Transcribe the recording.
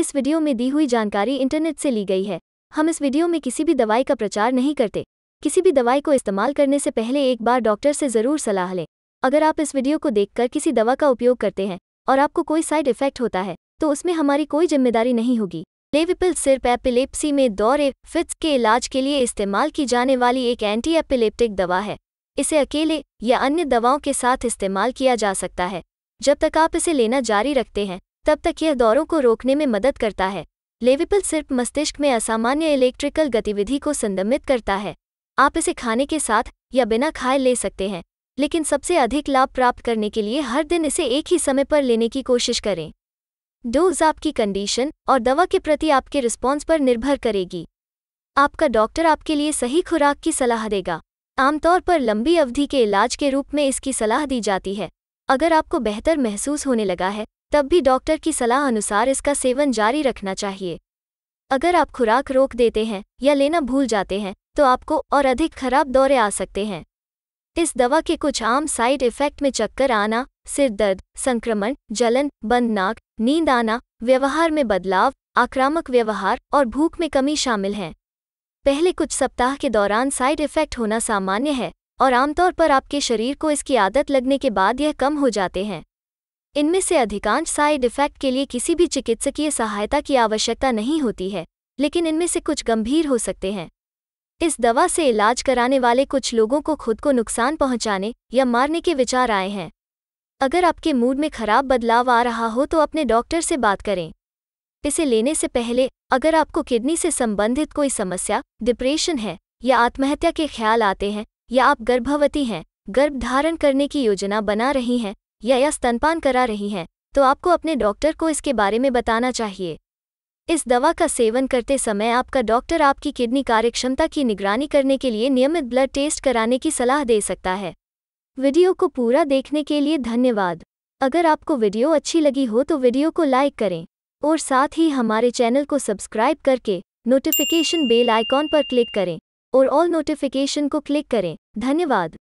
इस वीडियो में दी हुई जानकारी इंटरनेट से ली गई है हम इस वीडियो में किसी भी दवाई का प्रचार नहीं करते किसी भी दवाई को इस्तेमाल करने से पहले एक बार डॉक्टर से ज़रूर सलाह लें अगर आप इस वीडियो को देखकर किसी दवा का उपयोग करते हैं और आपको कोई साइड इफेक्ट होता है तो उसमें हमारी कोई जिम्मेदारी नहीं होगी लेविपिल सिर्फ एपिलेप्सी में दौरे फिट्स के इलाज के लिए इस्तेमाल की जाने वाली एक एंटी एपिलेप्टिक दवा है इसे अकेले या अन्य दवाओं के साथ इस्तेमाल किया जा सकता है जब तक आप इसे लेना जारी रखते हैं तब तक यह दौरों को रोकने में मदद करता है लेविपल सिर्फ मस्तिष्क में असामान्य इलेक्ट्रिकल गतिविधि को संदमित करता है आप इसे खाने के साथ या बिना खाए ले सकते हैं लेकिन सबसे अधिक लाभ प्राप्त करने के लिए हर दिन इसे एक ही समय पर लेने की कोशिश करें डोज आपकी कंडीशन और दवा के प्रति आपके रिस्पॉन्स पर निर्भर करेगी आपका डॉक्टर आपके लिए सही खुराक की सलाह देगा आमतौर पर लंबी अवधि के इलाज के रूप में इसकी सलाह दी जाती है अगर आपको बेहतर महसूस होने लगा है तब भी डॉक्टर की सलाह अनुसार इसका सेवन जारी रखना चाहिए अगर आप खुराक रोक देते हैं या लेना भूल जाते हैं तो आपको और अधिक खराब दौरे आ सकते हैं इस दवा के कुछ आम साइड इफेक्ट में चक्कर आना सिर दर्द संक्रमण जलन बंद नाक नींद आना व्यवहार में बदलाव आक्रामक व्यवहार और भूख में कमी शामिल हैं पहले कुछ सप्ताह के दौरान साइड इफेक्ट होना सामान्य है और आमतौर पर आपके शरीर को इसकी आदत लगने के बाद यह कम हो जाते हैं इनमें से अधिकांश साइड इफेक्ट के लिए किसी भी चिकित्सकीय सहायता की आवश्यकता नहीं होती है लेकिन इनमें से कुछ गंभीर हो सकते हैं इस दवा से इलाज कराने वाले कुछ लोगों को खुद को नुकसान पहुंचाने या मारने के विचार आए हैं अगर आपके मूड में खराब बदलाव आ रहा हो तो अपने डॉक्टर से बात करें इसे लेने से पहले अगर आपको किडनी से संबंधित कोई समस्या डिप्रेशन है या आत्महत्या के ख्याल आते हैं या आप गर्भवती हैं गर्भ धारण करने की योजना बना रही हैं या, या स्तनपान करा रही हैं तो आपको अपने डॉक्टर को इसके बारे में बताना चाहिए इस दवा का सेवन करते समय आपका डॉक्टर आपकी किडनी कार्यक्षमता की निगरानी करने के लिए नियमित ब्लड टेस्ट कराने की सलाह दे सकता है वीडियो को पूरा देखने के लिए धन्यवाद अगर आपको वीडियो अच्छी लगी हो तो वीडियो को लाइक करें और साथ ही हमारे चैनल को सब्सक्राइब करके नोटिफिकेशन बेल आइकॉन पर क्लिक करें और ऑल नोटिफिकेशन को क्लिक करें धन्यवाद